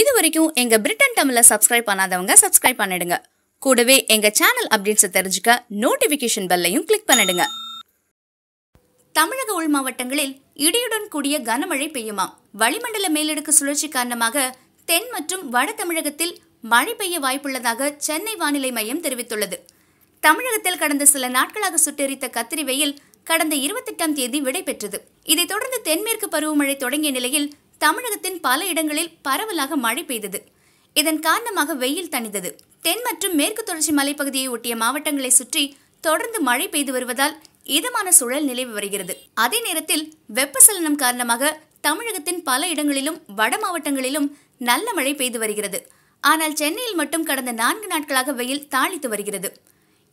இது வரைக்கும் எங்கள் பிரிட்டன் தமிழில் சப்ஸ்கிரைப் பண்ணாதவங்க சப்ஸ்கிரைப் பண்ணிடுங்க கூடவே எங்கள் சேனல் அப்டேட்ஸை தெரிஞ்சுக்க நோட்டிஃபிகேஷன் பெல்லையும் கிளிக் பண்ணிடுங்க தமிழக உள் மாவட்டங்களில் இடியுடன் கூடிய கனமழை பெய்யுமா வளிமண்டல மேலடுக்கு சுழற்சி காரணமாக தென் மற்றும் வட தமிழகத்தில் மழை பெய்ய வாய்ப்புள்ளதாக சென்னை வானிலை மையம் தெரிவித்துள்ளது தமிழகத்தில் கடந்த சில நாட்களாக சுட்டெரித்த கத்திரி வெயில் கடந்த இருபத்தெட்டாம் தேதி விடை பெற்றது இதைத் தொடர்ந்து தென்மேற்கு பருவமழை தொடங்கிய நிலையில் தமிழகத்தின் பல இடங்களில் பரவலாக மழை பெய்தது இதன் காரணமாக வெயில் தணிந்தது தென் மற்றும் மேற்கு தொடர்ச்சி மலைப்பகுதியை ஒட்டிய மாவட்டங்களை சுற்றி தொடர்ந்து மழை பெய்து வருவதால் இதமான சூழல் நிலவி வருகிறது அதே நேரத்தில் வெப்பசலனம் காரணமாக தமிழகத்தின் பல இடங்களிலும் வட மாவட்டங்களிலும் நல்ல மழை பெய்து வருகிறது ஆனால் சென்னையில் மட்டும் கடந்த நான்கு நாட்களாக வெயில் தாளித்து வருகிறது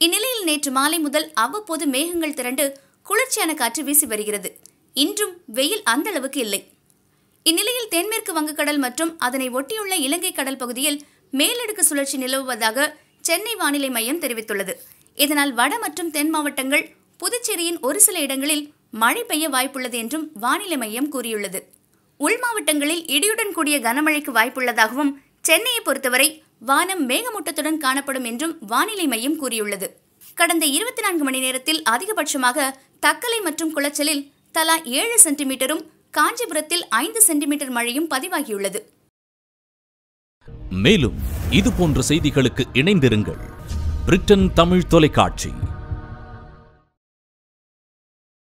இந்நிலையில் நேற்று மாலை முதல் அவ்வப்போது மேகங்கள் திரண்டு குளிர்ச்சியான காற்று வீசி வருகிறது இன்றும் வெயில் அந்த அளவுக்கு இல்லை இந்நிலையில் தென்மேற்கு வங்கக்கடல் மற்றும் அதனை ஒட்டியுள்ள இலங்கை கடல் பகுதியில் மேலடுக்கு சுழற்சி நிலவுவதாக சென்னை வானிலை மையம் தெரிவித்துள்ளது இதனால் வட மற்றும் தென் மாவட்டங்கள் புதுச்சேரியின் ஒரு சில இடங்களில் மழை பெய்ய வாய்ப்புள்ளது என்றும் வானிலை மையம் கூறியுள்ளது உள் மாவட்டங்களில் இடியுடன் கூடிய கனமழைக்கு வாய்ப்புள்ளதாகவும் சென்னையை பொறுத்தவரை வானம் மேகமூட்டத்துடன் காணப்படும் என்றும் வானிலை மையம் கூறியுள்ளது கடந்த இருபத்தி நான்கு மணி நேரத்தில் அதிகபட்சமாக தக்கலை மற்றும் குளச்சலில் தலா ஏழு சென்டிமீட்டரும் காஞ்சிபுரத்தில் ஐந்து சென்டிமீட்டர் மழையும் பதிவாகியுள்ளது மேலும் இது போன்ற செய்திகளுக்கு இணைந்திருங்கள் பிரிட்டன் தமிழ் தொலைக்காட்சி